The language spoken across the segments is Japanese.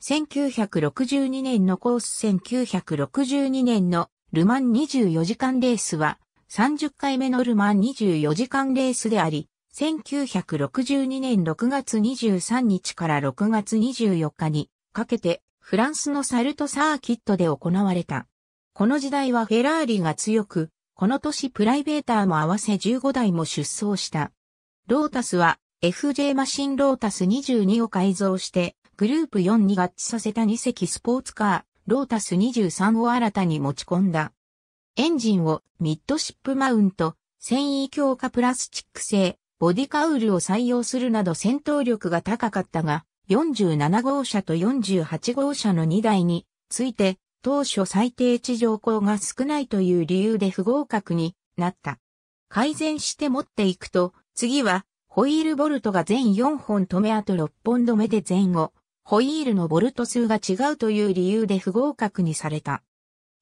1962年のコース1962年のルマン24時間レースは30回目のルマン24時間レースであり、1962年6月23日から6月24日にかけてフランスのサルトサーキットで行われた。この時代はフェラーリが強く、この年プライベーターも合わせ15台も出走した。ロータスは FJ マシンロータス22を改造してグループ4に合致させた2隻スポーツカー、ロータス23を新たに持ち込んだ。エンジンをミッドシップマウント、繊維強化プラスチック製、ボディカウルを採用するなど戦闘力が高かったが、47号車と48号車の2台について、当初最低地上高が少ないという理由で不合格になった。改善して持っていくと、次は、ホイールボルトが全4本止めあと6本止めで前後、ホイールのボルト数が違うという理由で不合格にされた。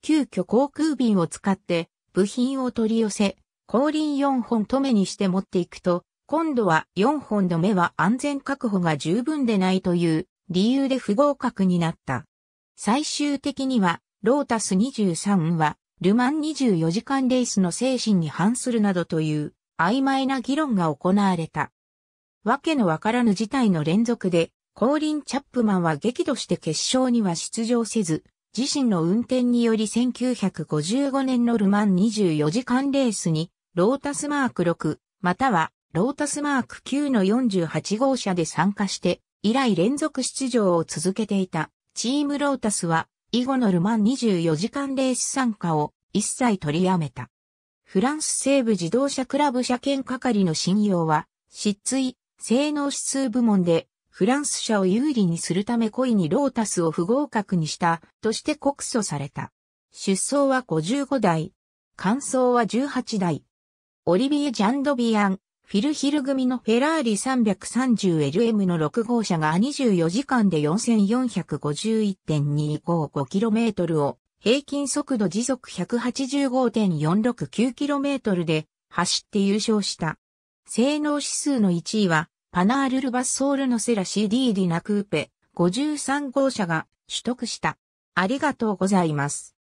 急遽航空便を使って部品を取り寄せ、後輪4本止めにして持っていくと、今度は4本の目は安全確保が十分でないという理由で不合格になった。最終的には、ロータス23は、ルマン24時間レースの精神に反するなどという曖昧な議論が行われた。わけのわからぬ事態の連続で、コーリン・チャップマンは激怒して決勝には出場せず、自身の運転により1955年のルマン24時間レースに、ロータスマーク6、またはロータスマーク9の48号車で参加して、以来連続出場を続けていた、チームロータスは、以後のルマン24時間レース参加を一切取りやめた。フランス西部自動車クラブ車検係の信用は、失墜、性能指数部門でフランス社を有利にするため故意にロータスを不合格にしたとして告訴された。出走は55台、完走は18台。オリビエ・ジャンドビアン、フィルヒル組のフェラーリ 330LM の6号車が24時間で 4451.255km を平均速度時速 185.469km で走って優勝した。性能指数の1位はパナールルバスソールのセラ CD ディナクーペ53号車が取得した。ありがとうございます。